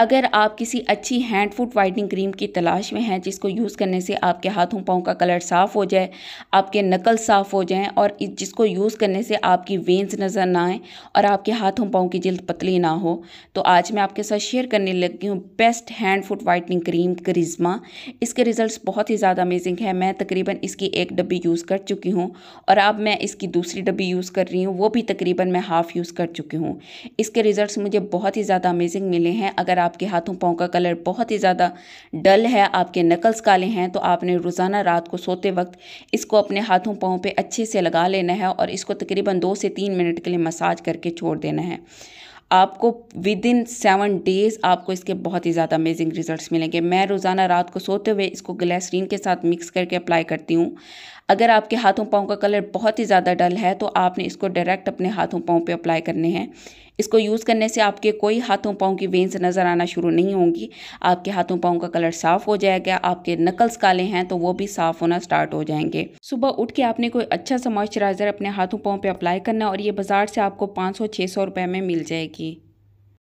अगर आप किसी अच्छी हैंड फुट वाइटनिंग क्रीम की तलाश में हैं जिसको यूज़ करने से आपके हाथों पाँव का कलर साफ़ हो जाए आपके नकल साफ़ हो जाएं और जिसको यूज़ करने से आपकी वेंस नज़र ना आए और आपके हाथों पाँव की जल्द पतली ना हो तो आज मैं आपके साथ शेयर करने लगी हूँ best hand foot whitening cream charisma इसके रिज़ल्ट बहुत ही ज़्यादा अमेजिंग है मैं तकरीबन इसकी एक डब्बी यूज़ कर चुकी हूँ और अब मैं इसकी दूसरी डब्बी यूज़ कर रही हूँ वो भी तकरीबन मैं हाफ़ यूज़ कर चुकी हूँ इसके रिज़ल्ट मुझे बहुत ही ज़्यादा अमेजिंग मिले हैं अगर आप आपके हाथों पाँव का कलर बहुत ही ज़्यादा डल है आपके नकल्स काले हैं तो आपने रोज़ाना रात को सोते वक्त इसको अपने हाथों पाँव पे अच्छे से लगा लेना है और इसको तकरीबन दो से तीन मिनट के लिए मसाज करके छोड़ देना है आपको विद इन सेवन डेज़ आपको इसके बहुत ही ज़्यादा अमेजिंग रिजल्ट्स मिलेंगे मैं रोज़ाना रात को सोते हुए इसको ग्लैसरीन के साथ मिक्स करके अप्लाई करती हूँ अगर आपके हाथों पाँव का कलर बहुत ही ज़्यादा डल है तो आपने इसको डायरेक्ट अपने हाथों पाँव पे अप्लाई करने हैं इसको यूज़ करने से आपके कोई हाथों पाँव की वेंस नज़र आना शुरू नहीं होंगी आपके हाथों पाँव का कलर साफ़ हो जाएगा आपके नकल्स काले हैं तो वो भी साफ़ होना स्टार्ट हो जाएंगे सुबह उठ के आपने कोई अच्छा सा मॉइस्चराइज़र अपने हाथों पाँव पर अप्लाई करना और ये बाज़ार से आपको पाँच सौ छः सौ रुपये में मिल जाएगी